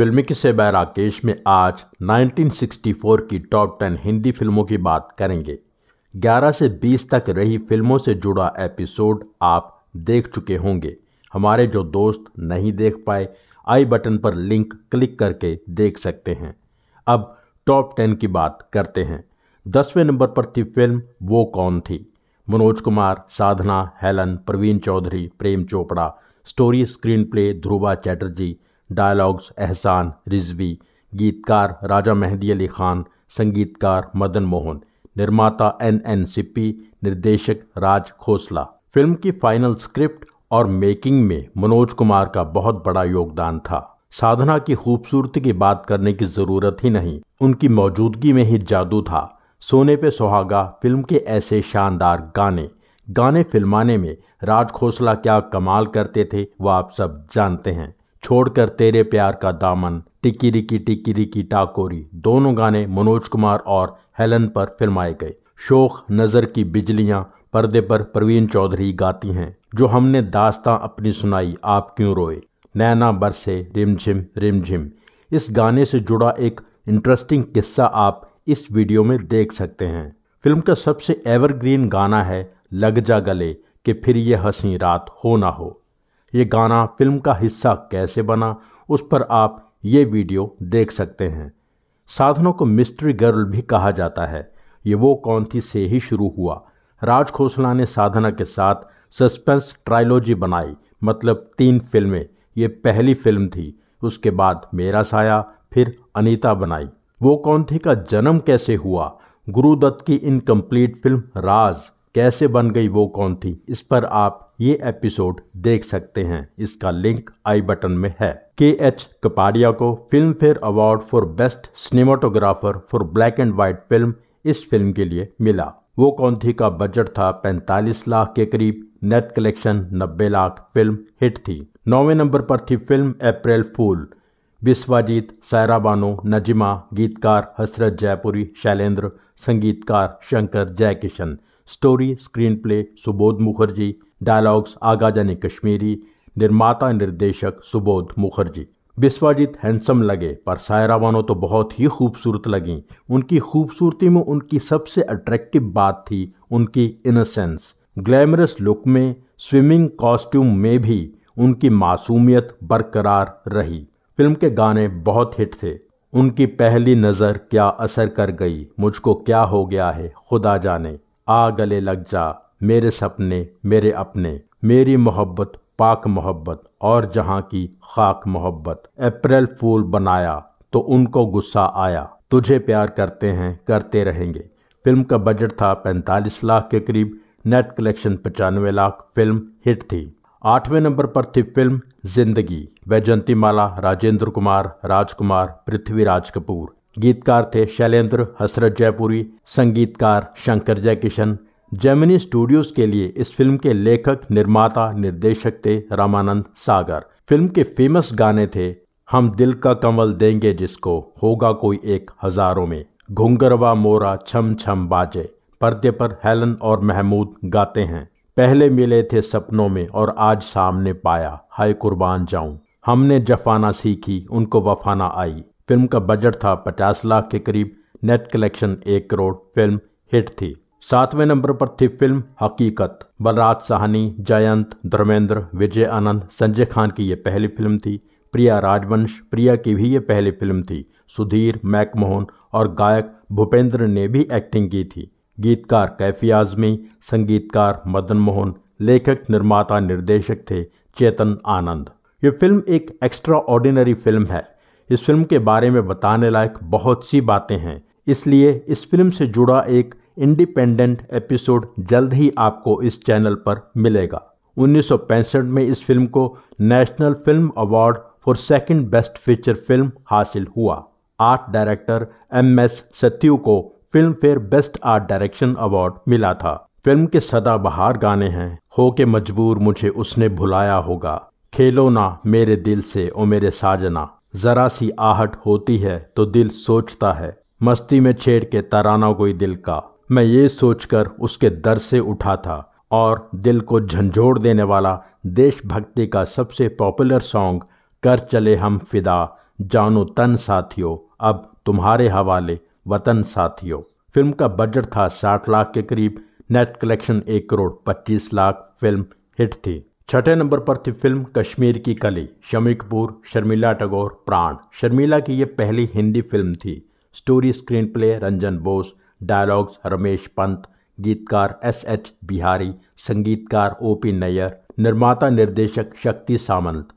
फिल्मिक किस्से बै राकेश में आज 1964 की टॉप 10 हिंदी फिल्मों की बात करेंगे 11 से 20 तक रही फिल्मों से जुड़ा एपिसोड आप देख चुके होंगे हमारे जो दोस्त नहीं देख पाए आई बटन पर लिंक क्लिक करके देख सकते हैं अब टॉप 10 की बात करते हैं दसवें नंबर पर थी film Woh Kaun Thi Manoj Kumar Sadhana Helen Praveen Chaudhary Prem Chopra story screen play Dhruva Chatterjee dialogues Ehsan Rizvi गीतकार राजा मेहदी अली खान संगीतकार मदन मोहन निर्माता एन एन सिप्पी निर्देशक राज खोसला फिल्म की फाइनल स्क्रिप्ट और मेकिंग में मनोज कुमार का बहुत बड़ा योगदान था साधना की खूबसूरती की बात करने की ज़रूरत ही नहीं उनकी मौजूदगी में ही जादू था सोने पे सुहागा फिल्म के ऐसे शानदार गाने गाने फिल्माने में राज खोसला क्या कमाल करते थे वो आप सब जानते हैं छोड़कर तेरे प्यार का दामन टिकी रिकी टिकी रिकी टाकोरी दोनों गाने मनोज कुमार और हेलन पर फिल्माए गए शोख नज़र की बिजलियां पर्दे पर प्रवीण चौधरी गाती हैं जो हमने दास्तां अपनी सुनाई आप क्यों रोए नैना बरसे रिमझिम रिमझिम इस गाने से जुड़ा एक इंटरेस्टिंग किस्सा आप इस वीडियो में देख सकते हैं फिल्म का सबसे एवरग्रीन गाना है लग जा गले कि फिर ये हंसी रात हो ना हो ये गाना फिल्म का हिस्सा कैसे बना उस पर आप ये वीडियो देख सकते हैं साधनों को मिस्ट्री गर्ल भी कहा जाता है ये वो कौन थी से ही शुरू हुआ राज खोसला ने साधना के साथ सस्पेंस ट्रायलॉजी बनाई मतलब तीन फिल्में ये पहली फिल्म थी उसके बाद मेरा साया फिर अनीता बनाई वो कौन थी का जन्म कैसे हुआ गुरुदत्त की इनकम्प्लीट फिल्म राज कैसे बन गई वो कौन थी इस पर आप ये एपिसोड देख सकते हैं इसका लिंक आई बटन में है के एच कपाड़िया को Filmfare award for best cinematographer for black and white film इस फिल्म के लिए मिला वो कौन थी का बजट था 45 लाख के करीब net collection 90 lakh film hit थी नौवे नंबर पर थी film April fool Vishwajeet Saira Banu Nazima गीतकार हसरत जयपुरी शैलेंद्र संगीतकार Shankar Jaikishan story screen play Subodh Mukherjee dialogues Agha Jani Kashmiri निर्माता निर्देशक सुबोध मुखर्जी विश्वाजीत हैंडसम लगे पर सायरा बानो तो बहुत ही खूबसूरत लगीं उनकी खूबसूरती में उनकी सबसे अट्रैक्टिव बात थी उनकी इनोसेंस ग्लैमरस लुक में स्विमिंग कॉस्ट्यूम में भी उनकी मासूमियत बरकरार रही फिल्म के गाने बहुत हिट थे उनकी पहली नज़र क्या असर कर गई मुझको क्या हो गया है खुदा जाने आ गले लग जा मेरे सपने मेरे अपने मेरी मोहब्बत पाक मोहब्बत और जहाँ की खाक मोहब्बत अप्रैल फूल बनाया तो उनको गुस्सा आया तुझे प्यार करते हैं करते रहेंगे फिल्म का बजट था 45 लाख के करीब नेट कलेक्शन पचानवे लाख फिल्म हिट थी आठवें नंबर पर थी फिल्म जिंदगी वैजंतीमाला राजेंद्र कुमार राजकुमार पृथ्वीराज कपूर गीतकार थे शैलेंद्र हसरत जयपुरी संगीतकार शंकर जयकिशन जेमिनी स्टूडियोज के लिए इस फिल्म के लेखक निर्माता निर्देशक थे रामानंद सागर फिल्म के फेमस गाने थे हम दिल का कंवल देंगे जिसको होगा कोई एक हजारों में घुंगरवा मोरा छम छम बाजे पर्दे पर हेलन और महमूद गाते हैं पहले मिले थे सपनों में और आज सामने पाया हाय कुर्बान जाऊं हमने जफाना सीखी उनको वफाना आई फिल्म का बजट था पचास लाख के करीब नेट कलेक्शन एक करोड़ फिल्म हिट थी सातवें नंबर पर थी फिल्म हकीकत बलराज साहनी जयंत धर्मेंद्र विजय आनंद संजय खान की ये पहली फिल्म थी प्रिया राजवंश प्रिया की भी ये पहली फिल्म थी सुधीर मैकमोहन और गायक भूपेंद्र ने भी एक्टिंग की थी गीतकार कैफी आजमी संगीतकार मदन मोहन लेखक निर्माता निर्देशक थे चेतन आनंद ये फिल्म एक एक्स्ट्रा ऑर्डिनरी फिल्म है इस फिल्म के बारे में बताने लायक बहुत सी बातें हैं इसलिए इस फिल्म से जुड़ा एक इंडिपेंडेंट एपिसोड जल्द ही आपको इस चैनल पर मिलेगा उन्नीस में इस फिल्म को national film award for second best feature film हासिल हुआ art director M S Sathyu को Filmfare best art direction award मिला था फिल्म के सदाबहार गाने हैं हो के मजबूर मुझे उसने भुलाया होगा खेलो ना मेरे दिल से ओ मेरे साजना जरा सी आहट होती है तो दिल सोचता है मस्ती में छेड़ के तराना कोई दिल का मैं ये सोचकर उसके दर से उठा था और दिल को झंझोड़ देने वाला देशभक्ति का सबसे पॉपुलर सॉन्ग कर चले हम फिदा जानो तन साथियों अब तुम्हारे हवाले वतन साथियों फिल्म का बजट था साठ लाख के करीब नेट कलेक्शन एक करोड़ पच्चीस लाख फिल्म हिट थी छठे नंबर पर थी फिल्म कश्मीर की कली शमी कपूर शर्मिला टगोर प्राण शर्मिला की यह पहली हिंदी फिल्म थी story screen play Ranjan Bose dialogues Ramesh Pant गीतकार एस एच बिहारी संगीतकार ओ पी नैयर निर्माता निर्देशक शक्ति सामंत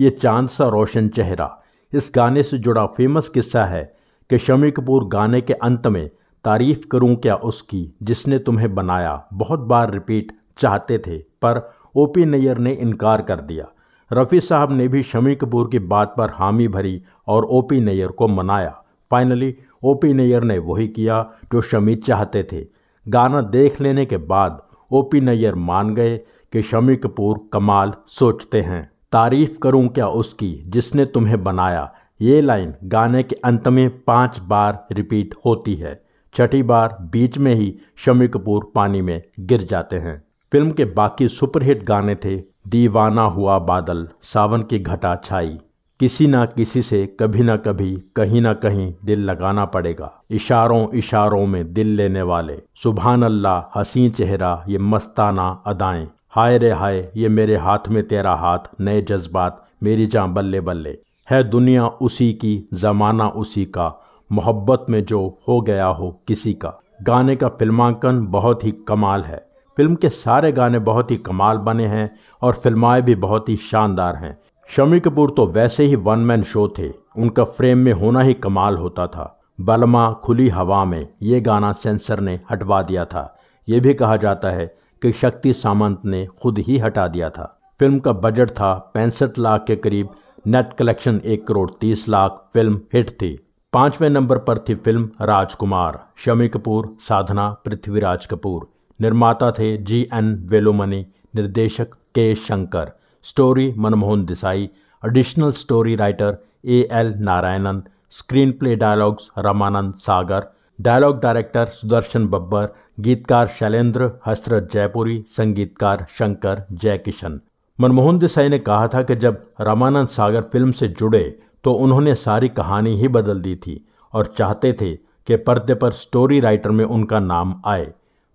ये चांद सा रोशन चेहरा इस गाने से जुड़ा फेमस किस्सा है कि शमी कपूर गाने के अंत में तारीफ करूं क्या उसकी जिसने तुम्हें बनाया बहुत बार रिपीट चाहते थे पर ओ पी नैयर ने इनकार कर दिया रफ़ी साहब ने भी शमी कपूर की बात पर हामी भरी और ओ पी नैयर को मनाया फाइनली ओपी नैयर ने वही किया जो शमी चाहते थे गाना देख लेने के बाद ओपी नैयर मान गए कि शमी कपूर कमाल सोचते हैं तारीफ करूं क्या उसकी जिसने तुम्हें बनाया ये लाइन गाने के अंत में पाँच बार रिपीट होती है छठी बार बीच में ही शमी कपूर पानी में गिर जाते हैं फिल्म के बाकी सुपरहिट गाने थे दीवाना हुआ बादल सावन की घटा छाई किसी ना किसी से कभी ना कभी कहीं ना कहीं दिल लगाना पड़ेगा इशारों इशारों में दिल लेने वाले सुबहान अल्लाह हसी चेहरा ये मस्ताना अदाएं हाय रे हाय ये मेरे हाथ में तेरा हाथ नए जज्बात मेरी जहाँ बल्ले बल्ले है दुनिया उसी की ज़माना उसी का मोहब्बत में जो हो गया हो किसी का गाने का फिल्मांकन बहुत ही कमाल है फिल्म के सारे गाने बहुत ही कमाल बने हैं और फिल्माएँ भी बहुत ही शानदार हैं शमी कपूर तो वैसे ही वन मैन शो थे उनका फ्रेम में होना ही कमाल होता था बलमा खुली हवा में ये गाना सेंसर ने हटवा दिया था ये भी कहा जाता है कि शक्ति सामंत ने खुद ही हटा दिया था फिल्म का बजट था पैंसठ लाख के करीब नेट कलेक्शन एक करोड़ तीस लाख फिल्म हिट थी पांचवें नंबर पर थी फिल्म राजकुमार शमी कपूर साधना पृथ्वीराज कपूर निर्माता थे जी एन वेलोमनी निर्देशक K Shankar story Manmohan Desai additional story writer A L Narayanan screen play dialogues Ramanand Sagar dialogue director Sudarshan Babbar गीतकार शैलेंद्र हसरत जयपुरी संगीतकार शंकर जयकिशन मनमोहन देसाई ने कहा था कि जब रमानंद सागर फिल्म से जुड़े तो उन्होंने सारी कहानी ही बदल दी थी और चाहते थे कि पर्दे पर स्टोरी राइटर में उनका नाम आए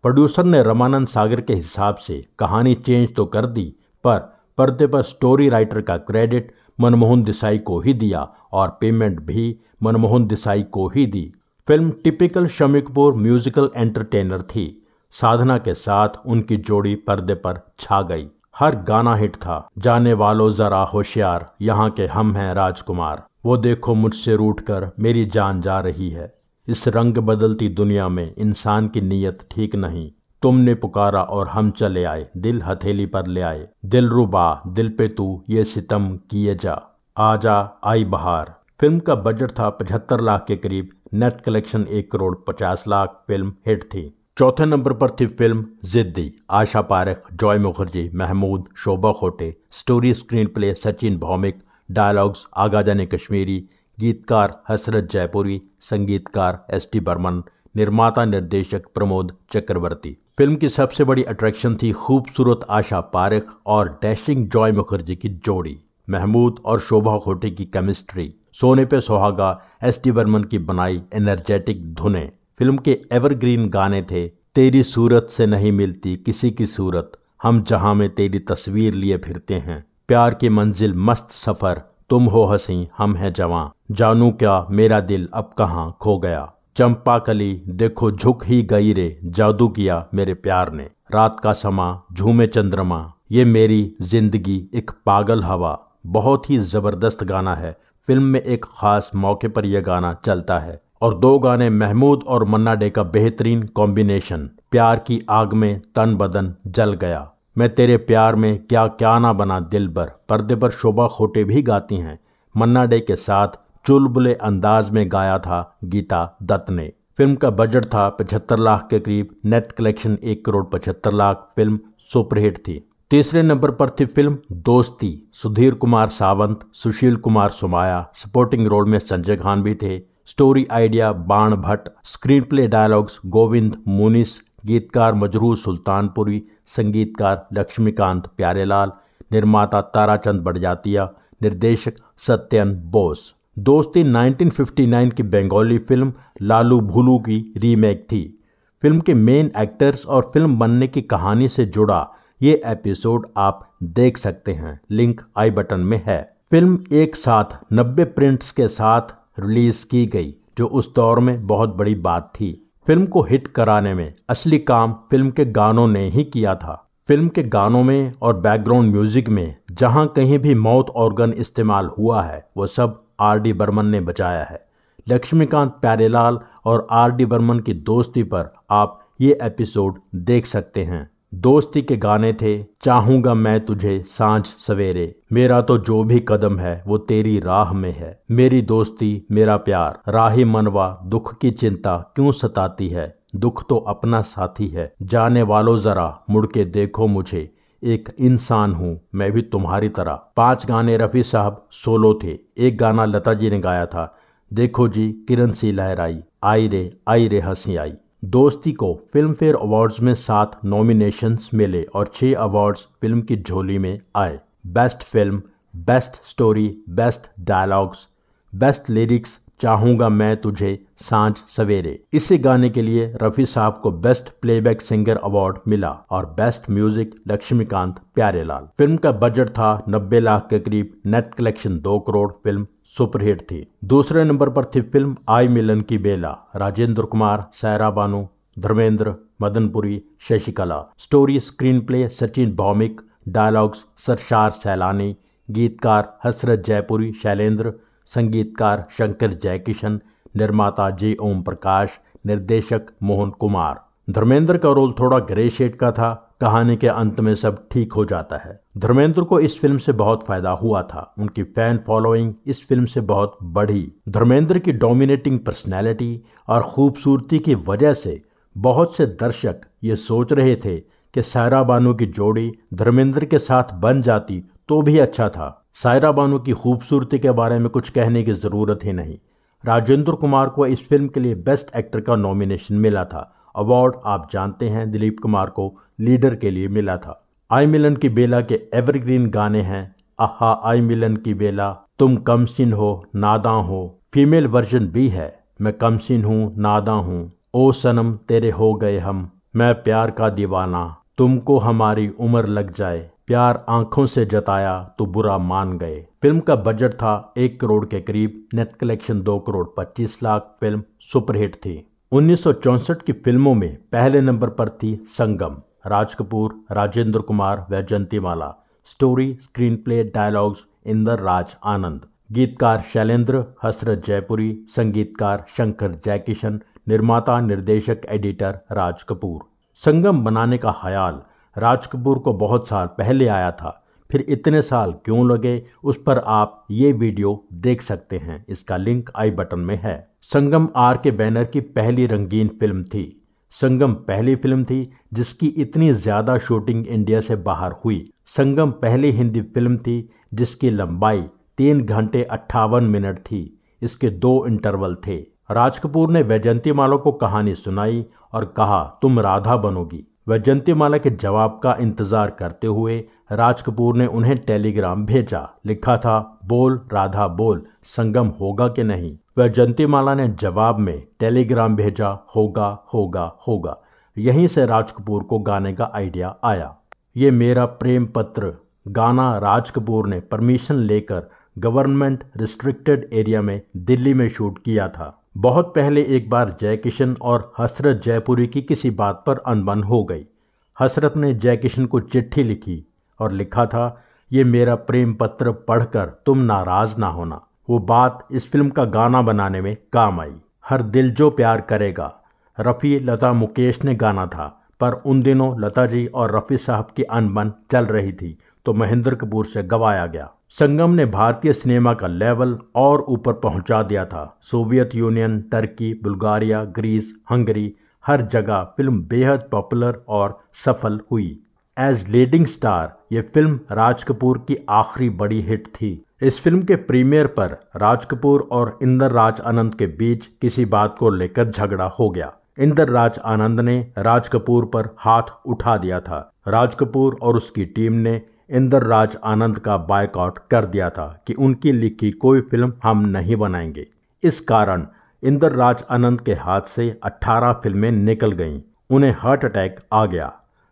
प्रोड्यूसर ने रमानंद सागर के हिसाब से कहानी चेंज तो कर दी पर पर्दे पर स्टोरी राइटर का क्रेडिट मनमोहन देसाई को ही दिया और पेमेंट भी मनमोहन देसाई को ही दी film typical Shammi Kapoor musical entertainer थी साधना के साथ उनकी जोड़ी पर्दे पर छा गई हर गाना हिट था जाने वालों जरा होशियार यहाँ के हम हैं राजकुमार वो देखो मुझसे रूट कर मेरी जान जा रही है इस रंग बदलती दुनिया में इंसान की नीयत ठीक नहीं तुमने पुकारा और हम चले आए दिल हथेली पर ले आए दिल रुबा दिल पे तू ये सितम किए जा आजा आई बहार फिल्म का बजट था पचहत्तर लाख के करीब नेट कलेक्शन एक करोड़ पचास लाख फिल्म हिट थी चौथे नंबर पर थी film Ziddi Asha Parekh Joy Mukherjee Mehmood Shobha Khote story screen play Sachin Bhowmick dialogues Jani Kashmiri गीतकार हसरत जयपुरी संगीतकार एस टी बर्मन निर्माता निर्देशक प्रमोद चक्रवर्ती फिल्म की सबसे बड़ी अट्रैक्शन थी खूबसूरत आशा पारख और डैशिंग जॉय मुखर्जी की जोड़ी महमूद और शोभा खोटे की केमिस्ट्री सोने पे सुहागा एस टी बर्मन की बनाई एनर्जेटिक धुने फिल्म के एवरग्रीन गाने थे तेरी सूरत से नहीं मिलती किसी की सूरत हम जहां में तेरी तस्वीर लिए फिरते हैं प्यार की मंजिल मस्त सफ़र तुम हो हसी हम हैं जवां जानू क्या मेरा दिल अब कहाँ खो गया चंपाकली देखो झुक ही गई रे जादू किया मेरे प्यार ने रात का समा झूमे चंद्रमा ये मेरी जिंदगी एक पागल हवा बहुत ही ज़बरदस्त गाना है फिल्म में एक ख़ास मौके पर यह गाना चलता है और दो गाने महमूद और मन्ना डे का बेहतरीन कॉम्बिनेशन प्यार की आग में तन बदन जल गया मैं तेरे प्यार में क्या क्या ना बना दिल भर पर्दे पर शोभा खोटे भी गाती हैं मन्ना डे के साथ चुलबुले अंदाज में गाया था गीता दत्त ने फिल्म का बजट था पचहत्तर लाख के करीब नेट कलेक्शन एक करोड़ पचहत्तर लाख फिल्म सुपरहिट थी तीसरे नंबर पर थी film Dosti Sudhir Kumar Sawant Sushil Kumar Sumaya supporting role में संजय खान भी थे story idea Baan Bhatt screen play dialogues Govind Munis गीतकार मजरू सुल्तानपुरी संगीतकार लक्ष्मीकांत प्यारेलाल निर्माता ताराचंद बड़जातिया निर्देशक सत्यन बोस दोस्ती 1959 की बंगाली फिल्म लालू भूलू की रीमेक थी फिल्म के मेन एक्टर्स और फिल्म बनने की कहानी से जुड़ा ये एपिसोड आप देख सकते हैं लिंक आई बटन में है फिल्म एक साथ 90 प्रिंट्स के साथ रिलीज की गई जो उस दौर में बहुत बड़ी बात थी फिल्म को हिट कराने में असली काम फिल्म के गानों ने ही किया था फिल्म के गानों में और बैकग्राउंड म्यूजिक में जहाँ कहीं भी माउथ ऑर्गन इस्तेमाल हुआ है वो सब आर डी बर्मन ने बचाया है लक्ष्मीकांत प्यारेलाल और आर डी बर्मन की दोस्ती पर आप ये एपिसोड देख सकते हैं दोस्ती के गाने थे चाहूंगा मैं तुझे सांझ सवेरे मेरा तो जो भी कदम है वो तेरी राह में है मेरी दोस्ती मेरा प्यार राही मनवा दुख की चिंता क्यों सताती है दुख तो अपना साथी है जाने वालों जरा मुड़ के देखो मुझे एक इंसान हूँ मैं भी तुम्हारी तरह पांच गाने रफ़ी साहब सोलो थे एक गाना लता जी ने गाया था देखो जी किरण सी लहराई आई रे आई रे हंसी आई दोस्ती को फिल्म फेयर अवार्ड्स में सात नॉमिनेशंस मिले और छह अवार्ड्स फिल्म की झोली में आए best film best story best dialogues best lyrics चाहूंगा मैं तुझे सांझ सवेरे इसे गाने के लिए रफ़ी साहब को बेस्ट प्लेबैक सिंगर अवार्ड मिला और best music Laxmikant Pyarelal film का बजट था 90 लाख के करीब नेट कलेक्शन दो करोड़ फिल्म सुपरहिट थी दूसरे नंबर पर थी फिल्म आई Milan ki Bela Rajendra Kumar Saira Banu Dharmendra Madan Puri Shashikala story screen play Sachin Bhowmick dialogues Sarshar Sailani गीतकार हसरत जयपुरी शैलेंद्र संगीतकार शंकर जयकिशन निर्माता जे ओम प्रकाश निर्देशक मोहन कुमार धर्मेंद्र का रोल थोड़ा ग्रे शेड का था कहानी के अंत में सब ठीक हो जाता है धर्मेंद्र को इस फिल्म से बहुत फायदा हुआ था उनकी फैन फॉलोइंग इस फिल्म से बहुत बढ़ी धर्मेंद्र की डोमिनेटिंग पर्सनैलिटी और खूबसूरती की वजह से बहुत से दर्शक ये सोच रहे थे कि सायरा बानू की जोड़ी धर्मेंद्र के साथ बन जाती तो भी अच्छा था सायरा बानो की खूबसूरती के बारे में कुछ कहने की ज़रूरत ही नहीं राजेंद्र कुमार को इस फिल्म के लिए बेस्ट एक्टर का नॉमिनेशन मिला था अवार्ड आप जानते हैं दिलीप कुमार को लीडर के लिए मिला था आई मिलन की बेला के एवरग्रीन गाने हैं अहा आई मिलन की बेला तुम कमसिन हो नादा हो फीमेल वर्जन भी है मैं कमसिन हूँ नादा हूँ ओ सनम तेरे हो गए हम मैं प्यार का दीवाना तुमको हमारी उम्र लग जाए प्यार आंखों से जताया तो बुरा मान गए फिल्म का बजट था एक करोड़ के करीब नेट कलेक्शन दो करोड़ पच्चीस लाख फिल्म सुपरहिट थी उन्नीस की फिल्मों में पहले नंबर पर थी संगम राज कपूर राजेंद्र कुमार व Vyjayanthimala story screen play dialogues Inder Raj Anand गीतकार शैलेंद्र हसरत जयपुरी संगीतकार शंकर जयकिशन निर्माता निर्देशक एडिटर राज कपूर संगम बनाने का ख्याल राज कपूर को बहुत साल पहले आया था फिर इतने साल क्यों लगे उस पर आप ये वीडियो देख सकते हैं इसका लिंक आई बटन में है संगम आर के बैनर की पहली रंगीन फिल्म थी संगम पहली फिल्म थी जिसकी इतनी ज़्यादा शूटिंग इंडिया से बाहर हुई संगम पहली हिंदी फिल्म थी जिसकी लंबाई तीन घंटे अट्ठावन मिनट थी इसके दो इंटरवल थे राज कपूर ने वैजंती मालो को कहानी सुनाई और कहा तुम राधा बनोगी वह जंतीमाला के जवाब का इंतज़ार करते हुए राज कपूर ने उन्हें टेलीग्राम भेजा लिखा था बोल राधा बोल संगम होगा कि नहीं वह जंतीमाला ने जवाब में टेलीग्राम भेजा होगा होगा होगा यहीं से राज कपूर को गाने का आइडिया आया ये मेरा प्रेम पत्र गाना राज कपूर ने परमिशन लेकर गवर्नमेंट रिस्ट्रिक्टेड एरिया में दिल्ली में शूट किया था बहुत पहले एक बार जयकिशन और हसरत जयपुरी की किसी बात पर अनबन हो गई हसरत ने जयकिशन को चिट्ठी लिखी और लिखा था ये मेरा प्रेम पत्र पढ़कर तुम नाराज ना होना वो बात इस फिल्म का गाना बनाने में काम आई हर दिल जो प्यार करेगा रफ़ी लता मुकेश ने गाना था पर उन दिनों लता जी और रफ़ी साहब की अनबन चल रही थी तो महेंद्र कपूर से गवाया गया संगम ने भारतीय सिनेमा का लेवल और ऊपर पहुंचा दिया था Soviet Union Turkey Bulgaria Greece Hungary हर जगह फिल्म बेहद पॉपुलर और सफल हुई एज लीडिंग स्टार ये फिल्म राज कपूर की आखिरी बड़ी हिट थी इस फिल्म के प्रीमियर पर राज कपूर और इंदर राज आनंद के बीच किसी बात को लेकर झगड़ा हो गया इंदर राज आनंद ने राज कपूर पर हाथ उठा दिया था राज कपूर और उसकी टीम ने इंदर राज आनंद का बायकॉट कर दिया था कि उनकी लिखी कोई फिल्म हम नहीं बनाएंगे इस कारण इंदर राज आनंद के हाथ से 18 फिल्में निकल गईं उन्हें हार्ट अटैक आ गया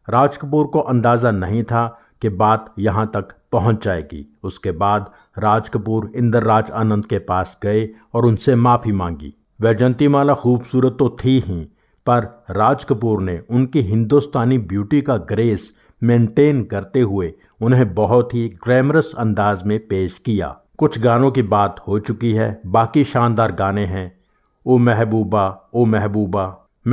राज कपूर को अंदाज़ा नहीं था कि बात यहाँ तक पहुँच जाएगी उसके बाद राज कपूर इंदर राज आनंद के पास गए और उनसे माफ़ी मांगी वैजंतीमाला खूबसूरत तो थी ही पर राज कपूर ने उनकी हिंदुस्तानी ब्यूटी का ग्रेस मेंटेन करते हुए उन्हें बहुत ही ग्लैमरस अंदाज में पेश किया कुछ गानों की बात हो चुकी है बाकी शानदार गाने हैं ओ महबूबा ओ महबूबा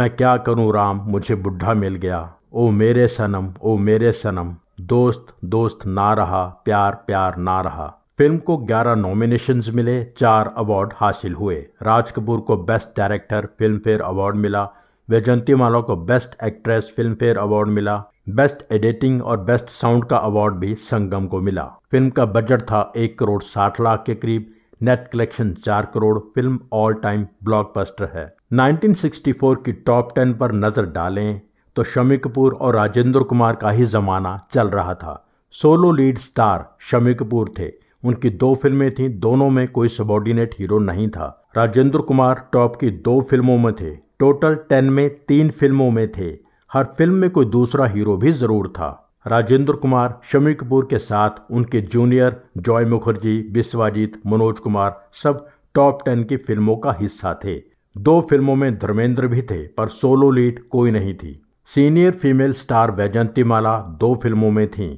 मैं क्या करूं राम मुझे बुढ़ा मिल गया ओ मेरे सनम ओ मेरे सनम दोस्त दोस्त ना रहा प्यार प्यार ना रहा फिल्म को 11 नॉमिनेशंस मिले चार अवार्ड हासिल हुए राज कपूर को best director Filmfare award मिला वैजंती माला को best actress Filmfare award मिला बेस्ट एडिटिंग और बेस्ट साउंड का अवार्ड भी संगम को मिला फिल्म का बजट था एक करोड़ साठ लाख के करीब नेट कलेक्शन चार crore film all time blockbuster है 1964 की टॉप टेन पर नजर डालें तो शमी कपूर और राजेंद्र कुमार का ही जमाना चल रहा था solo lead star Shammi Kapoor थे उनकी दो फिल्में थीं दोनों में कोई सबॉर्डिनेट हीरो नहीं था राजेंद्र कुमार टॉप की दो फिल्मों में थे टोटल टेन में तीन फिल्मों में थे हर फिल्म में कोई दूसरा हीरो भी जरूर था राजेंद्र कुमार शमी कपूर के साथ उनके जूनियर जॉय मुखर्जी विश्वाजीत मनोज कुमार सब टॉप टेन की फिल्मों का हिस्सा थे दो फिल्मों में धर्मेंद्र भी थे पर सोलो लीड कोई नहीं थी senior female star Vyjayanti Mala दो फिल्मों में थीं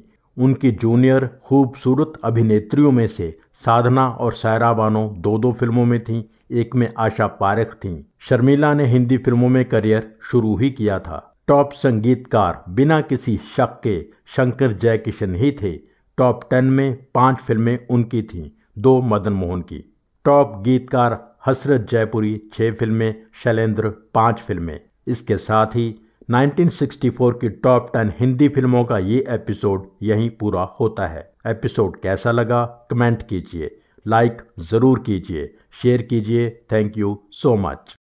उनकी जूनियर खूबसूरत अभिनेत्रियों में से साधना और सायरा बानो दो दो फिल्मों में थी एक में आशा पारेख थी शर्मिला ने हिंदी फिल्मों में करियर शुरू ही किया था टॉप संगीतकार बिना किसी शक के शंकर जयकिशन ही थे टॉप टेन में पांच फिल्में उनकी थीं दो मदन मोहन की टॉप गीतकार हसरत जयपुरी छः फिल्में शैलेंद्र पांच फिल्में इसके साथ ही 1964 की टॉप टेन हिंदी फिल्मों का ये एपिसोड यहीं पूरा होता है एपिसोड कैसा लगा कमेंट कीजिए लाइक ज़रूर कीजिए शेयर कीजिए थैंक यू सो मच